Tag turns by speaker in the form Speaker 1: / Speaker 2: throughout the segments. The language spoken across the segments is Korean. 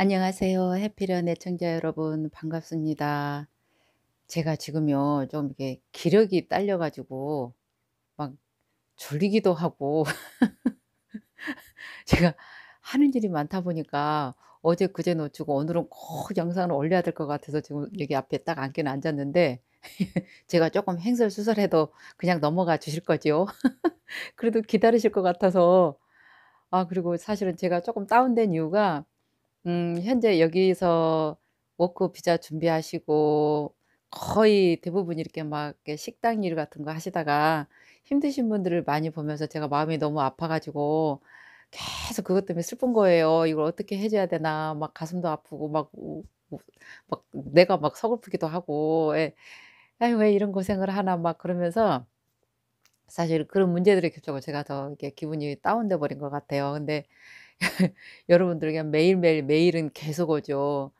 Speaker 1: 안녕하세요. 해피런 애청자 여러분 반갑습니다. 제가 지금요 좀 이렇게 기력이 딸려가지고 막 졸리기도 하고 제가 하는 일이 많다 보니까 어제 그제 놓치고 오늘은 꼭 영상을 올려야 될 것 같아서 지금 여기 앞에 딱 앉긴 앉았는데 제가 조금 행설수설해도 그냥 넘어가 주실 거지요. 그래도 기다리실 것 같아서 아 그리고 사실은 제가 조금 다운된 이유가 음 현재 여기서 워크 비자 준비하시고 거의 대부분 이렇게 막 식당 일 같은 거 하시다가 힘드신 분들을 많이 보면서 제가 마음이 너무 아파 가지고 계속 그것 때문에 슬픈 거예요. '이걸 어떻게 해 줘야 되나.' 막 가슴도 아프고 막 막 내가 막 서글프기도 하고 예. '아이 왜 이런 고생을 하나.' 막 그러면서 사실 그런 문제들이 겹쳐고 제가 더 이렇게 기분이 다운돼 버린 것 같아요. 근데 여러분들에게 매일매일 매일은 계속 오죠.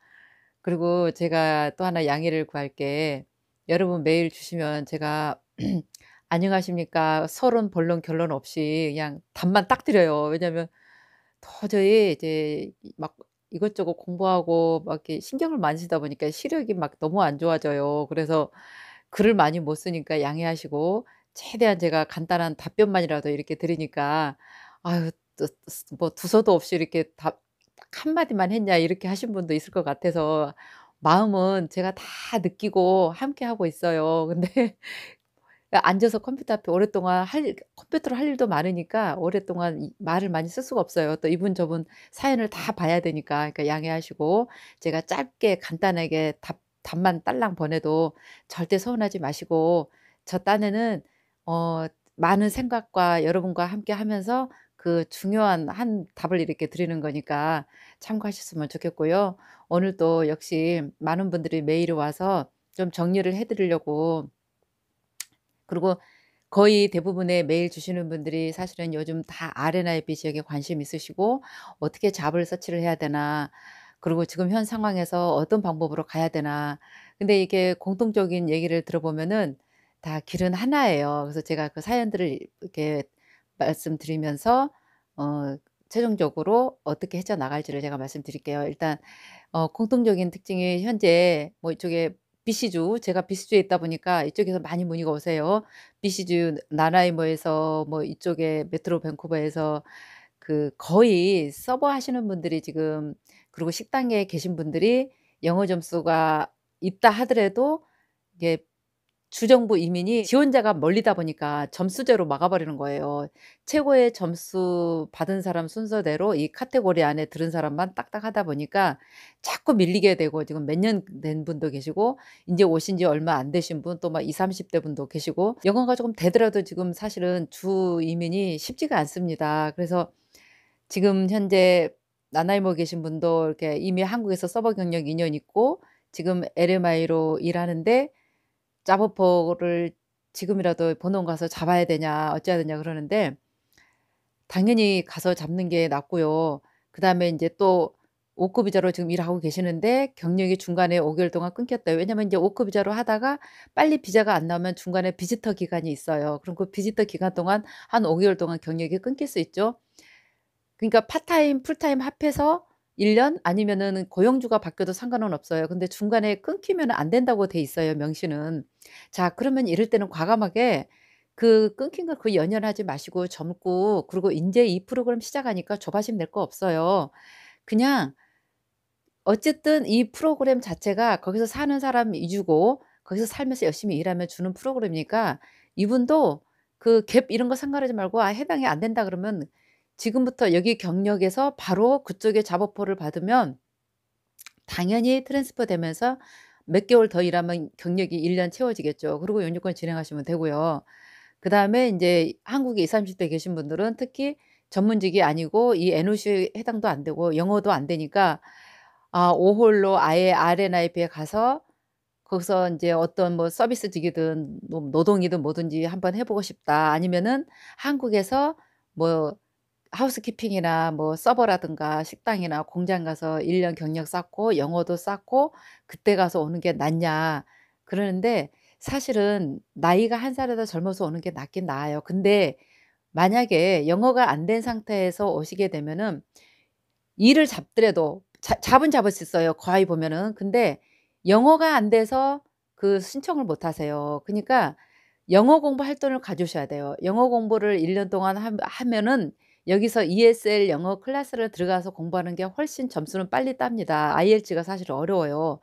Speaker 1: 그리고 제가 또 하나 양해를 구할 게 여러분 매일 주시면 제가 안녕하십니까 서론 본론 결론 없이 그냥 답만 딱 드려요. 왜냐면 도저히 이제 막 이것저것 공부하고 막 이렇게 신경을 많이 쓰다 보니까 시력이 막 너무 안 좋아져요. 그래서 글을 많이 못 쓰니까 양해하시고 최대한 제가 간단한 답변만이라도 이렇게 드리니까 아유 뭐 두서도 없이 이렇게 답 한마디만 했냐 이렇게 하신 분도 있을 것 같아서 마음은 제가 다 느끼고 함께 하고 있어요. 근데 앉아서 컴퓨터 앞에 오랫동안 할 컴퓨터로 할 일도 많으니까 오랫동안 말을 많이 쓸 수가 없어요. 또 이분 저분 사연을 다 봐야 되니까 그러니까 양해하시고 제가 짧게 간단하게 답 답만 딸랑 보내도 절대 서운하지 마시고 저 딴에는 어 많은 생각과 여러분과 함께 하면서 그 중요한 한 답을 이렇게 드리는 거니까 참고하셨으면 좋겠고요. 오늘도 역시 많은 분들이 메일이 와서 좀 정리를 해드리려고 그리고 거의 대부분의 메일 주시는 분들이 사실은 요즘 다 아레나이비 지역에 관심 있으시고 어떻게 잡을 서치를 해야 되나 그리고 지금 현 상황에서 어떤 방법으로 가야 되나 근데 이게 공통적인 얘기를 들어보면은 다 길은 하나예요. 그래서 제가 그 사연들을 이렇게 말씀드리면서 어, 최종적으로 어떻게 헤쳐나갈지를 제가 말씀드릴게요. 일단 어, 공통적인 특징이 현재 뭐 이쪽에 BC주 제가 BC주에 있다 보니까 이쪽에서 많이 문의가 오세요. BC주 나라이모에서 뭐 이쪽에 메트로 밴쿠버에서 그 거의 서버 하시는 분들이 지금 그리고 식당에 계신 분들이 영어 점수가 있다 하더라도 이게 주정부 이민이 지원자가 멀리다 보니까 점수제로 막아버리는 거예요. 최고의 점수 받은 사람 순서대로 이 카테고리 안에 들은 사람만 딱딱 하다 보니까 자꾸 밀리게 되고 지금 몇 년 된 분도 계시고 이제 오신 지 얼마 안 되신 분 또 막 20, 30대 분도 계시고 영어가 조금 되더라도 지금 사실은 주 이민이 쉽지가 않습니다. 그래서 지금 현재 나나이모 계신 분도 이렇게 이미 한국에서 서버 경력 2년 있고 지금 LMI로 일하는데 짜보포를 지금이라도 본원 가서 잡아야 되냐 어찌해야 되냐 그러는데 당연히 가서 잡는 게 낫고요. 그다음에 인제 또 5급 비자로 지금 일하고 계시는데 경력이 중간에 5개월 동안 끊겼대요. 왜냐면 인제 5급 비자로 하다가 빨리 비자가 안 나오면 중간에 비지터 기간이 있어요. 그럼 그 비지터 기간 동안 한 5개월 동안 경력이 끊길 수 있죠. 그러니까 파타임, 풀타임 합해서 1년 아니면은 고용주가 바뀌어도 상관은 없어요. 근데 중간에 끊기면 안 된다고 돼 있어요, 명시는. 자, 그러면 이럴 때는 과감하게 그 끊긴 걸 그 연연하지 마시고 젊고 그리고 인제 이 프로그램 시작하니까 조바심 낼 거 없어요. 그냥 어쨌든 이 프로그램 자체가 거기서 사는 사람 위주고 거기서 살면서 열심히 일하며 주는 프로그램이니까 이분도 그 갭 이런 거 상관하지 말고 아 해당이 안 된다 그러면 지금부터 여기 경력에서 바로 그쪽에 잡업포를 받으면 당연히 트랜스퍼 되면서 몇 개월 더 일하면 경력이 1년 채워지겠죠. 그리고 연유권 진행하시면 되고요. 그 다음에 이제 한국에 20, 30대 계신 분들은 특히 전문직이 아니고 이 NOC에 해당도 안 되고 영어도 안 되니까 아, 오홀로 아예 R&IP에 가서 거기서 이제 어떤 뭐 서비스직이든 뭐 노동이든 뭐든지 한번 해보고 싶다. 아니면은 한국에서 뭐 하우스키핑이나 뭐 서버라든가 식당이나 공장 가서 1년 경력 쌓고 영어도 쌓고 그때 가서 오는 게 낫냐 그러는데 사실은 나이가 한 살이라 도 젊어서 오는 게 낫긴 나아요. 근데 만약에 영어가 안 된 상태에서 오시게 되면은 일을 잡더라도 자, 잡은 잡을 수 있어요. 거의 보면은. 근데 영어가 안 돼서 그 신청을 못 하세요. 그러니까 영어 공부 활동을 가져오셔야 돼요. 영어 공부를 1년 동안 하, 하면은 여기서 ESL 영어 클래스를 들어가서 공부하는 게 훨씬 점수는 빨리 땁니다. IELTS가 사실 어려워요.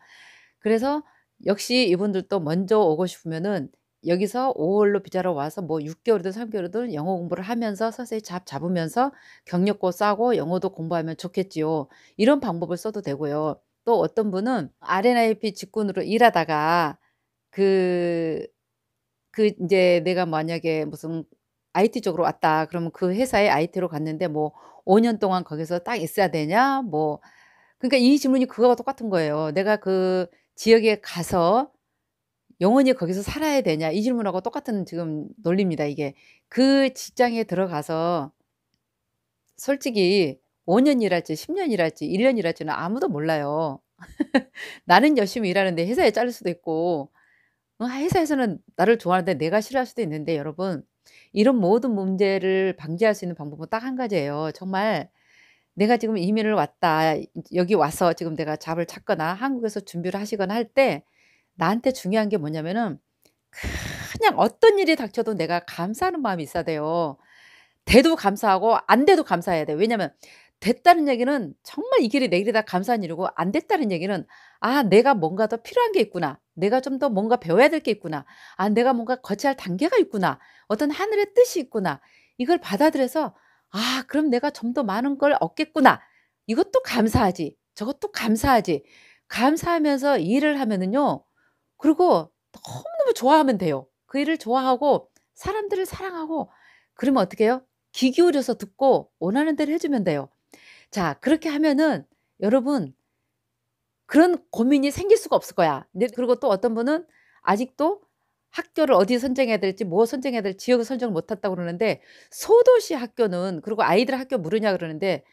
Speaker 1: 그래서 역시 이분들도 먼저 오고 싶으면은 여기서 5월로 비자로 와서 뭐 6개월이든 3개월이든 영어 공부를 하면서 서서히 잡 잡으면서 경력고 싸고 영어도 공부하면 좋겠지요. 이런 방법을 써도 되고요. 또 어떤 분은 RNIP 직군으로 일하다가 그, 그 이제 내가 만약에 무슨 IT 쪽으로 왔다. 그러면 그 회사에 IT로 갔는데 뭐 5년 동안 거기서 딱 있어야 되냐? 뭐 그러니까 이 질문이 그거와 똑같은 거예요. 내가 그 지역에 가서 영원히 거기서 살아야 되냐? 이 질문하고 똑같은 지금 논리입니다. 이게 그 직장에 들어가서 솔직히 5년이랄지 10년이랄지 1년이랄지는 아무도 몰라요. 나는 열심히 일하는데 회사에 자를 수도 있고 어, 회사에서는 나를 좋아하는데 내가 싫어할 수도 있는데 여러분 이런 모든 문제를 방지할 수 있는 방법은 딱 한 가지예요. 정말 내가 지금 이민을 왔다. 여기 와서 지금 내가 잡을 찾거나 한국에서 준비를 하시거나 할 때 나한테 중요한 게 뭐냐면은 그냥 어떤 일이 닥쳐도 내가 감사하는 마음이 있어야 돼요. 돼도 감사하고 안 돼도 감사해야 돼. 왜냐면 됐다는 얘기는 정말 이 길이 내 길이다 감사한 일이고 안 됐다는 얘기는 아 내가 뭔가 더 필요한 게 있구나 내가 좀 더 뭔가 배워야 될 게 있구나 아 내가 뭔가 거쳐야 할 단계가 있구나 어떤 하늘의 뜻이 있구나 이걸 받아들여서 아 그럼 내가 좀 더 많은 걸 얻겠구나 이것도 감사하지 저것도 감사하지 감사하면서 일을 하면은요 그리고 너무너무 좋아하면 돼요 그 일을 좋아하고 사람들을 사랑하고 그러면 어떻게 해요? 귀 기울여서 듣고 원하는 대로 해주면 돼요. 자, 그렇게 하면은 여러분 그런 고민이 생길 수가 없을 거야. 근 네, 그리고 또 어떤 분은 아직도 학교를 어디 선정해야 될지 뭐 선정해야 될지 지역을 선정을 못 했다고 그러는데 소도시 학교는 그리고 아이들 학교 물으냐 그러는데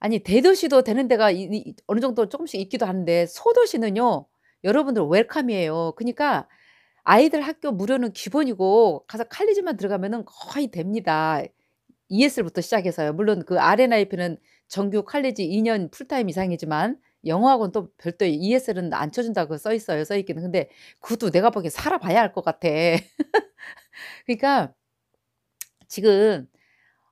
Speaker 1: 아니 대도시도 되는 데가 이, 이, 어느 정도 조금씩 있기도 하는데 소도시는요 여러분들 웰컴이에요. 그러니까 아이들 학교 무료는 기본이고 가서 칼리지만 들어가면은 거의 됩니다. ES부터 시작해서요. 물론 그 RNIP는 정규 칼리지 2년 풀타임 이상이지만 영어학원 또 별도의 ESL은 안 쳐준다고 써 있어요. 써 있기는. 근데 그것도 내가 보기엔 살아봐야 할 것 같아. 그러니까 지금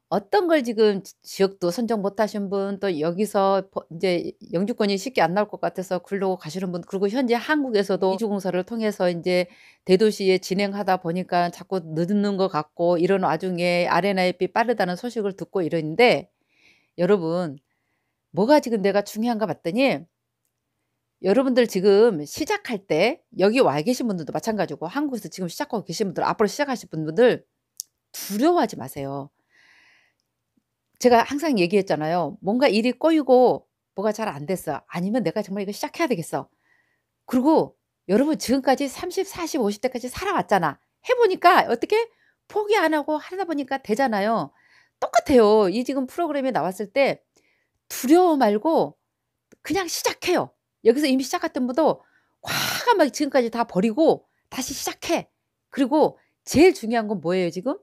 Speaker 1: 어떤 걸 지금 지역도 선정 못 하신 분, 또 여기서 이제 영주권이 쉽게 안 나올 것 같아서 글로 가시는 분, 그리고 현재 한국에서도 이주공사를 통해서 이제 대도시에 진행하다 보니까 자꾸 늦는 것 같고, 이런 와중에 RNIP 빠르다는 소식을 듣고 이러는데, 여러분, 뭐가 지금 내가 중요한가 봤더니 여러분들 지금 시작할 때 여기 와 계신 분들도 마찬가지고 한국에서 지금 시작하고 계신 분들 앞으로 시작하실 분들 두려워하지 마세요. 제가 항상 얘기했잖아요. 뭔가 일이 꼬이고 뭐가 잘 안 됐어. 아니면 내가 정말 이거 시작해야 되겠어. 그리고 여러분 지금까지 30, 40, 50대까지 살아왔잖아. 해보니까 어떻게 포기 안 하고 하다 보니까 되잖아요. 똑같아요. 이 지금 프로그램에 나왔을 때 두려워 말고 그냥 시작해요. 여기서 이미 시작했던 분도 과감하 지금까지 다 버리고 다시 시작해. 그리고 제일 중요한 건 뭐예요, 지금?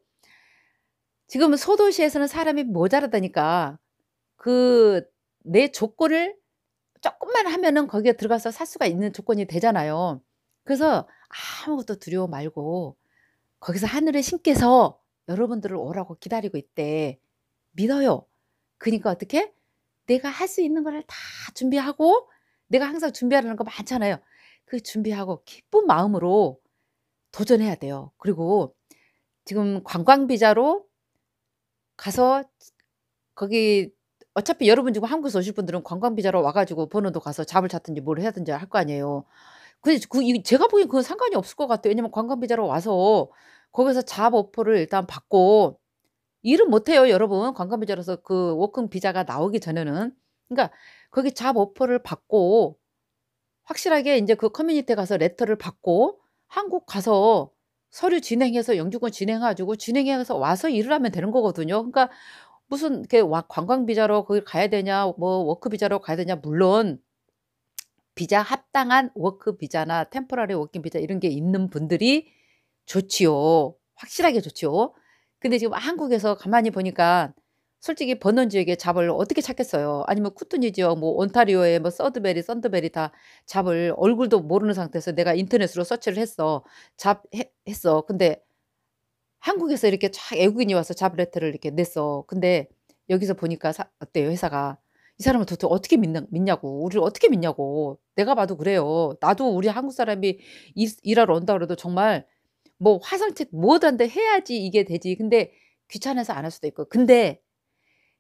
Speaker 1: 지금 소도시에서는 사람이 모자라다니까 그 내 조건을 조금만 하면은 거기에 들어가서 살 수가 있는 조건이 되잖아요. 그래서 아무것도 두려워 말고 거기서 하늘의 신께서 여러분들을 오라고 기다리고 있대. 믿어요. 그러니까 어떻게? 내가 할 수 있는 걸 다 준비하고 내가 항상 준비하려는 거 많잖아요. 그 준비하고 기쁜 마음으로 도전해야 돼요. 그리고 지금 관광비자로 가서 거기 어차피 여러분 지금 한국에서 오실 분들은 관광비자로 와가지고 번호도 가서 잡을 찾든지 뭘 해든지 야할거 아니에요. 근데 그, 제가 보기엔 그건 상관이 없을 것 같아요. 왜냐면 관광비자로 와서 거기서 잡 오퍼를 일단 받고 일은 못해요 여러분 관광비자로서 그 워킹 비자가 나오기 전에는 그러니까 거기 잡 오퍼를 받고 확실하게 이제 그 커뮤니티에 가서 레터를 받고 한국 가서 서류 진행해서 영주권 진행해가지고 진행해서 와서 일을 하면 되는 거거든요. 그러니까 무슨 이렇게 관광 비자로 거기 가야 되냐, 뭐 워크 비자로 가야 되냐, 물론 비자 합당한 워크 비자나 템포러리 워킹 비자 이런 게 있는 분들이 좋지요. 확실하게 좋지요. 근데 지금 한국에서 가만히 보니까 솔직히 버논 지역에 잡을 어떻게 찾겠어요? 아니면 쿠트니 지역, 뭐 온타리오의 뭐 서드베리, 썬드베리 다 잡을 얼굴도 모르는 상태에서 내가 인터넷으로 서치를 했어. 잡 해, 했어. 근데 한국에서 이렇게 쫙 외국인이 와서 잡레터를 이렇게 냈어. 근데 여기서 보니까 사, 어때요, 회사가? 이 사람을 도대체 어떻게 믿는, 믿냐고. 우리를 어떻게 믿냐고. 내가 봐도 그래요. 나도 우리 한국 사람이 일, 일하러 온다 그래도 정말 뭐 화성책 뭐든데 해야지 이게 되지. 근데 귀찮아서 안 할 수도 있고. 근데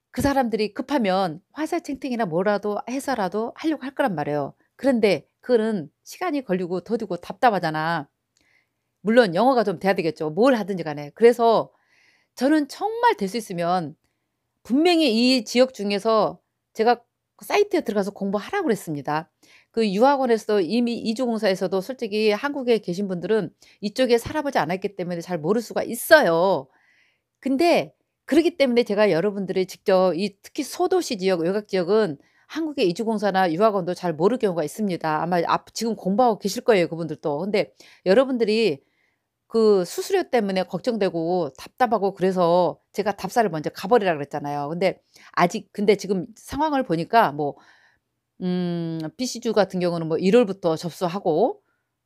Speaker 1: 그 사람들이 급하면 화살챙팅이나 뭐라도 해서라도 하려고 할 거란 말이에요. 그런데 그거는 시간이 걸리고 더디고 답답하잖아. 물론 영어가 좀 돼야 되겠죠. 뭘 하든지 간에. 그래서 저는 정말 될 수 있으면 분명히 이 지역 중에서 제가 그 사이트에 들어가서 공부하라고 그랬습니다. 그 유학원에서도 이미 이주공사에서도 솔직히 한국에 계신 분들은 이쪽에 살아보지 않았기 때문에 잘 모를 수가 있어요. 근데 그렇기 때문에 제가 여러분들이 직접 이 특히 소도시 지역, 외곽 지역은 한국의 이주공사나 유학원도 잘 모를 경우가 있습니다. 아마 앞, 지금 공부하고 계실 거예요, 그분들도. 근데 여러분들이 그 수수료 때문에 걱정되고 답답하고 그래서 제가 답사를 먼저 가버리라 그랬잖아요. 근데 아직, 근데 지금 상황을 보니까 뭐 음, PC주 같은 경우는 뭐 1월부터 접수하고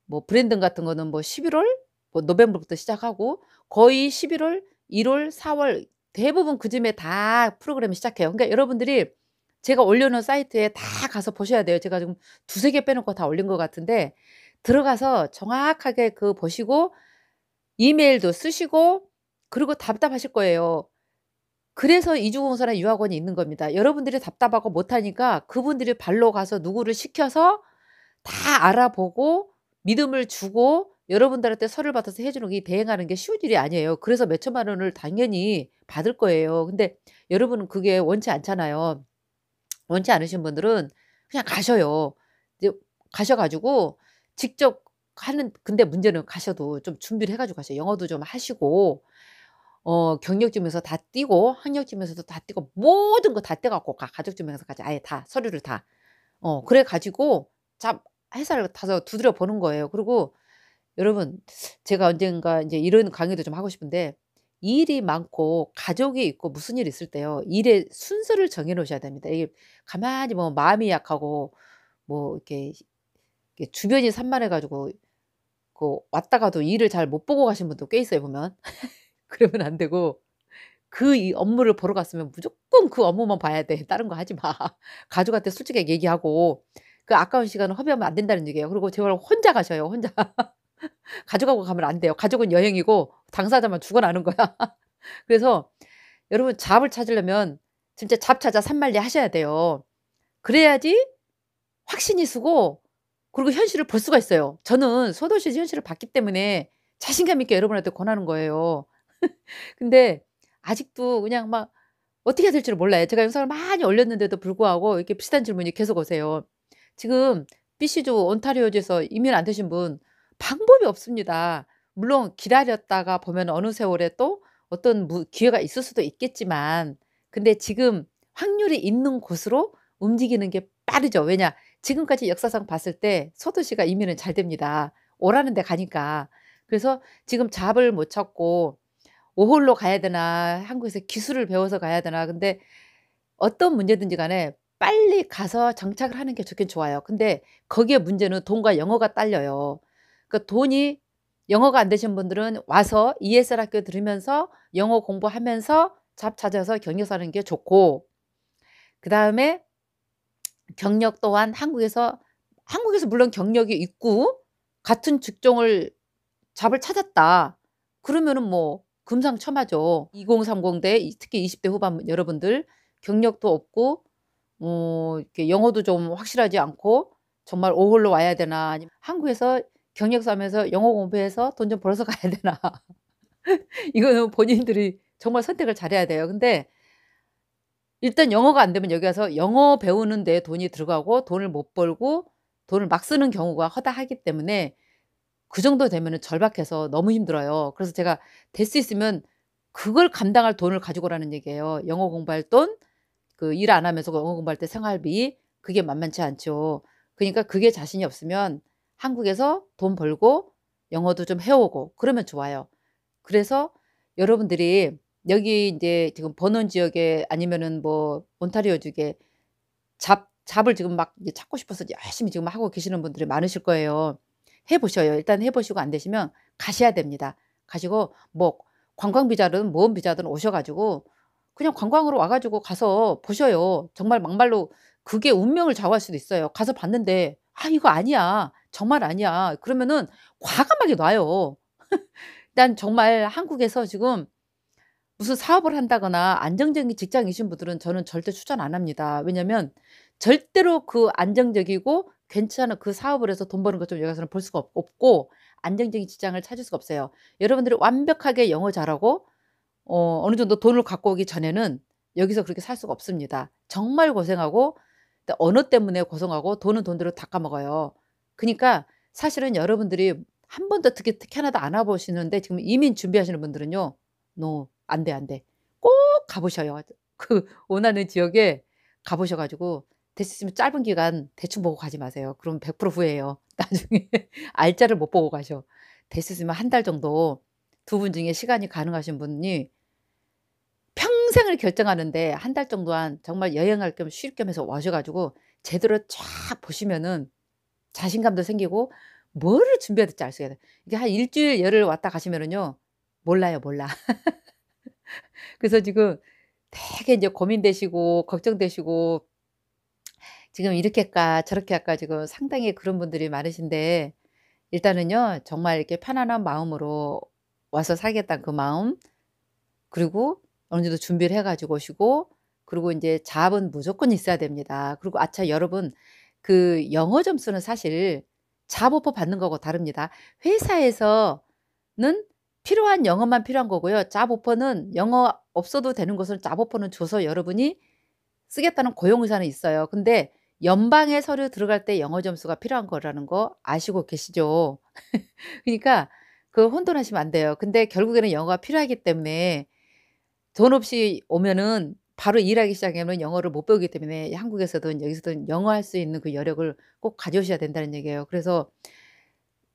Speaker 1: 뭐 브랜든 같은 거는 뭐 11월 뭐 노벰버부터 시작하고 거의 11월, 1월, 4월 대부분 그쯤에 다 프로그램이 시작해요. 그러니까 여러분들이 제가 올려놓은 사이트에 다 가서 보셔야 돼요. 제가 지금 두세 개 빼놓고 다 올린 것 같은데 들어가서 정확하게 그 보시고 이메일도 쓰시고 그리고 답답하실 거예요. 그래서 이주공사나 유학원이 있는 겁니다. 여러분들이 답답하고 못하니까 그분들이 발로 가서 누구를 시켜서 다 알아보고 믿음을 주고 여러분들한테 서류를 받아서 해주는 게 대행하는 게 쉬운 일이 아니에요. 그래서 몇 천만 원을 당연히 받을 거예요. 근데 여러분은 그게 원치 않잖아요. 원치 않으신 분들은 그냥 가셔요. 이제 가셔가지고 직접 하는 근데 문제는 가셔도 좀 준비를 해가지고 가셔요 영어도 좀 하시고 어, 경력증명서 다 띄고 학력증명서도 다 띄고 모든 거 다 떼갖고 가족증명서까지 아예 다 서류를 다 어, 그래 가지고 잡 회사를 타서 두드려 보는 거예요. 그리고 여러분 제가 언젠가 이제 이런 강의도 좀 하고 싶은데 일이 많고 가족이 있고 무슨 일이 있을 때요 일의 순서를 정해 놓으셔야 됩니다. 이게 가만히 뭐 마음이 약하고 뭐 이렇게, 이렇게 주변이 산만해 가지고 그 왔다가도 일을 잘 못 보고 가신 분도 꽤 있어요 보면. 그러면 안 되고 그 이 업무를 보러 갔으면 무조건 그 업무만 봐야 돼. 다른 거 하지 마. 가족한테 솔직하게 얘기하고 그 아까운 시간을 허비하면 안 된다는 얘기예요. 그리고 제발 혼자 가셔요. 혼자. 가족하고 가면 안 돼요. 가족은 여행이고 당사자만 죽어나는 거야. 그래서 여러분 잡을 찾으려면 진짜 잡 찾아 산말리 하셔야 돼요. 그래야지 확신이 쓰고 그리고 현실을 볼 수가 있어요. 저는 소도시 현실을 봤기 때문에 자신감 있게 여러분한테 권하는 거예요. 근데 아직도 그냥 막 어떻게 해야 될지를 몰라요. 제가 영상을 많이 올렸는데도 불구하고 이렇게 비슷한 질문이 계속 오세요. 지금 BC주 온타리오주에서 이민 안 되신 분 방법이 없습니다. 물론 기다렸다가 보면 어느 세월에 또 어떤 기회가 있을 수도 있겠지만 근데 지금 확률이 있는 곳으로 움직이는 게 빠르죠. 왜냐? 지금까지 역사상 봤을 때 서두 시가 이민은 잘 됩니다. 오라는 데 가니까. 그래서 지금 잡을 못 찾고 오홀로 가야 되나 한국에서 기술을 배워서 가야 되나 근데 어떤 문제든지 간에 빨리 가서 정착을 하는 게 좋긴 좋아요. 근데 거기에 문제는 돈과 영어가 딸려요. 그러니까 돈이 영어가 안 되신 분들은 와서 ESL 학교 들으면서 영어 공부하면서 잡 찾아서 경력 사는 게 좋고 그 다음에 경력 또한 한국에서 한국에서 물론 경력이 있고 같은 직종을 잡을 찾았다. 그러면은 뭐 금상첨화죠. 2030대 특히 20대 후반 여러분들 경력도 없고 어, 이렇게 영어도 좀 확실하지 않고 정말 오홀로 와야 되나 아니면 한국에서 경력 삼면서 영어 공부해서 돈 좀 벌어서 가야 되나 이거는 본인들이 정말 선택을 잘해야 돼요. 근데 일단 영어가 안 되면 여기 와서 영어 배우는 데 돈이 들어가고 돈을 못 벌고 돈을 막 쓰는 경우가 허다하기 때문에 그 정도 되면 절박해서 너무 힘들어요. 그래서 제가 될 수 있으면 그걸 감당할 돈을 가지고 오라는 얘기예요. 영어 공부할 돈, 그 일 안 하면서 영어 공부할 때 생활비 그게 만만치 않죠. 그러니까 그게 자신이 없으면 한국에서 돈 벌고 영어도 좀 해오고 그러면 좋아요. 그래서 여러분들이 여기 이제 지금 버논 지역에 아니면은 뭐 온타리오 쪽에 잡 잡을 지금 막 찾고 싶어서 열심히 지금 하고 계시는 분들이 많으실 거예요. 해보셔요. 일단 해보시고 안 되시면 가셔야 됩니다. 가시고 뭐 관광비자든 모험비자든 오셔가지고 그냥 관광으로 와가지고 가서 보셔요. 정말 막말로 그게 운명을 좌우할 수도 있어요. 가서 봤는데 아 이거 아니야. 정말 아니야. 그러면은 과감하게 놔요. 일단 정말 한국에서 지금 무슨 사업을 한다거나 안정적인 직장이신 분들은 저는 절대 추천 안 합니다. 왜냐면 절대로 그 안정적이고 괜찮은 그 사업을 해서 돈 버는 것 좀 여기서는 볼 수가 없고 안정적인 직장을 찾을 수가 없어요. 여러분들이 완벽하게 영어 잘하고 어, 어느 정도 돈을 갖고 오기 전에는 여기서 그렇게 살 수가 없습니다. 정말 고생하고 언어 때문에 고생하고 돈은 돈대로 닦아먹어요. 그러니까 사실은 여러분들이 한 번도 특히 캐나다 안 와보시는데 지금 이민 준비하시는 분들은요. no, 안 돼, 안 돼. 꼭 가보셔요. 그 원하는 지역에 가보셔가지고 됐으면 짧은 기간 대충 보고 가지 마세요. 그럼 100% 후회해요. 나중에 알짜를 못 보고 가셔. 됐으면 한 달 정도 두 분 중에 시간이 가능하신 분이 평생을 결정하는데 한 달 정도한 정말 여행할 겸 쉴 겸해서 와셔가지고 제대로 쫙 보시면은 자신감도 생기고 뭐를 준비해야 될지 알 수가 있어요. 이게 한 일주일 열흘 왔다 가시면은요 몰라요 몰라. 그래서 지금 되게 이제 고민되시고 걱정되시고 지금 이렇게까 저렇게 할까 지금 상당히 그런 분들이 많으신데 일단은요 정말 이렇게 편안한 마음으로 와서 살겠다는 그 마음 그리고 어느 정도 준비를 해가지고 오시고 그리고 이제 자업은 무조건 있어야 됩니다. 그리고 아차 여러분 그 영어 점수는 사실 자업어퍼 받는 거고 다릅니다. 회사에서는 필요한 영어만 필요한 거고요. 자업어퍼는 영어 없어도 되는 것을 자업어퍼는 줘서 여러분이 쓰겠다는 고용 의사는 있어요. 근데 연방에 서류 들어갈 때 영어 점수가 필요한 거라는 거 아시고 계시죠? 그러니까 그 혼돈하시면 안 돼요. 근데 결국에는 영어가 필요하기 때문에 돈 없이 오면은 바로 일하기 시작하면 영어를 못 배우기 때문에 한국에서든 여기서든 영어 할 수 있는 그 여력을 꼭 가져오셔야 된다는 얘기예요. 그래서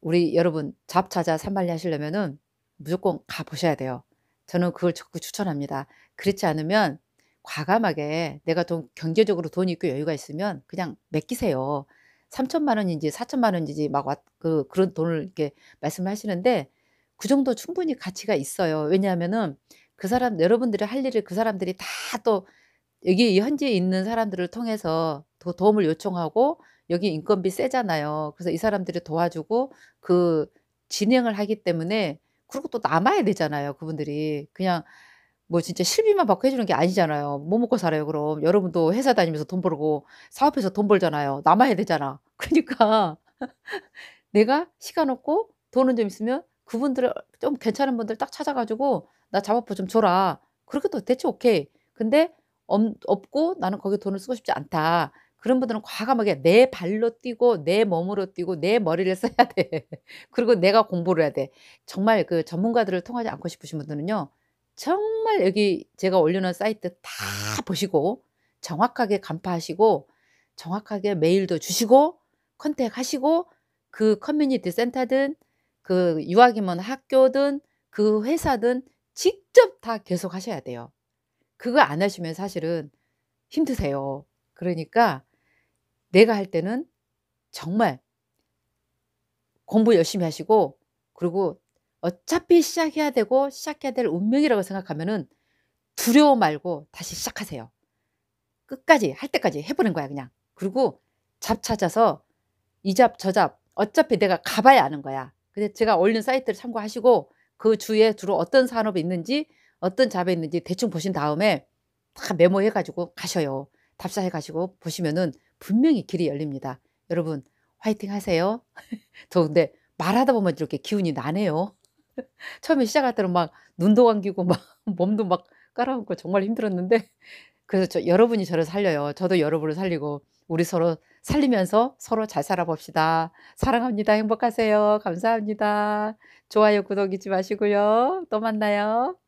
Speaker 1: 우리 여러분 잡차자 산발리 하시려면은 무조건 가보셔야 돼요. 저는 그걸 적극 추천합니다. 그렇지 않으면 과감하게 내가 돈 경제적으로 돈이 있고 여유가 있으면 그냥 맡기세요. 3천만 원인지 4천만 원인지 막그 그런 돈을 이렇게 말씀을 하시는데 그 정도 충분히 가치가 있어요. 왜냐하면은 그 사람 여러분들이 할 일을 그 사람들이 다 또 여기 현지에 있는 사람들을 통해서 도, 도움을 요청하고 여기 인건비 세잖아요. 그래서 이 사람들이 도와주고 그 진행을 하기 때문에 그리고 또 남아야 되잖아요. 그분들이 그냥 뭐 진짜 실비만 받고 해주는 게 아니잖아요. 뭐 먹고 살아요, 그럼. 여러분도 회사 다니면서 돈 벌고 사업해서 돈 벌잖아요. 남아야 되잖아. 그러니까 내가 시간 없고 돈은 좀 있으면 그분들을 좀 괜찮은 분들 딱 찾아가지고 나 작업부 좀 줘라. 그렇게 또 대체 오케이. 근데 엄, 없고 나는 거기 돈을 쓰고 싶지 않다. 그런 분들은 과감하게 내 발로 뛰고 내 몸으로 뛰고 내 머리를 써야 돼. 그리고 내가 공부를 해야 돼. 정말 그 전문가들을 통하지 않고 싶으신 분들은요. 정말 여기 제가 올려놓은 사이트 다 보시고 정확하게 간파하시고 정확하게 메일도 주시고 컨택하시고 그 커뮤니티 센터든 그 유학이면 학교든 그 회사든 직접 다 계속 하셔야 돼요. 그거 안 하시면 사실은 힘드세요. 그러니까 내가 할 때는 정말 공부 열심히 하시고 그리고 어차피 시작해야 되고 시작해야 될 운명이라고 생각하면은 두려워 말고 다시 시작하세요. 끝까지 할 때까지 해보는 거야 그냥. 그리고 잡 찾아서 이 잡 저 잡 어차피 내가 가봐야 아는 거야. 근데 제가 올린 사이트를 참고하시고 그 주에 주로 어떤 산업이 있는지 어떤 잡이 있는지 대충 보신 다음에 다 메모해가지고 가셔요. 답사해가지고 보시면은 분명히 길이 열립니다. 여러분 화이팅 하세요. 더 근데 말하다 보면 이렇게 기운이 나네요. 처음에 시작할 때는 막 눈도 감기고 막 몸도 막 깔아먹고 정말 힘들었는데 그래서 저, 여러분이 저를 살려요. 저도 여러분을 살리고 우리 서로 살리면서 서로 잘 살아봅시다. 사랑합니다. 행복하세요. 감사합니다. 좋아요, 구독 잊지 마시고요. 또 만나요.